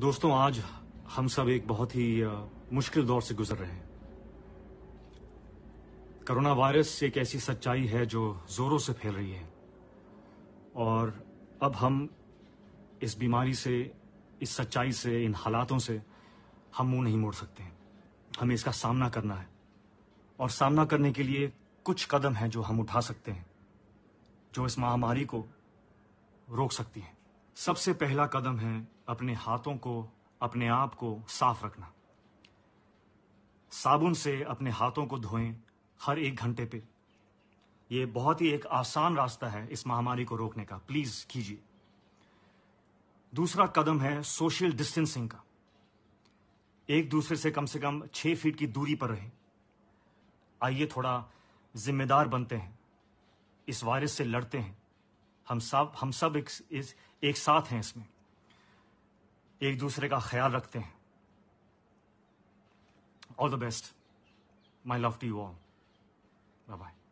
दोस्तों आज हम सब एक बहुत ही मुश्किल दौर से गुजर रहे हैं कोरोना वायरस एक ऐसी सच्चाई है जो जोरों से फैल रही है और अब हम इस बीमारी से इस सच्चाई से इन हालातों से हम मुंह नहीं मोड़ सकते हैं हमें इसका सामना करना है और सामना करने के लिए कुछ कदम हैं जो हम उठा सकते हैं जो इस महामारी को रोक सकती हैं सबसे पहला कदम है अपने हाथों को अपने आप को साफ रखना साबुन से अपने हाथों को धोएं हर एक घंटे पे ये बहुत ही एक आसान रास्ता है इस महामारी को रोकने का प्लीज कीजिए दूसरा कदम है सोशल डिस्टेंसिंग का एक दूसरे से कम से कम छह फीट की दूरी पर रहें आइए थोड़ा जिम्मेदार बनते हैं इस वायरस से लड़ते हैं हम सब हम सब एक, इस, एक साथ हैं इसमें एक दूसरे का ख्याल रखते हैं all the best my love to you all bye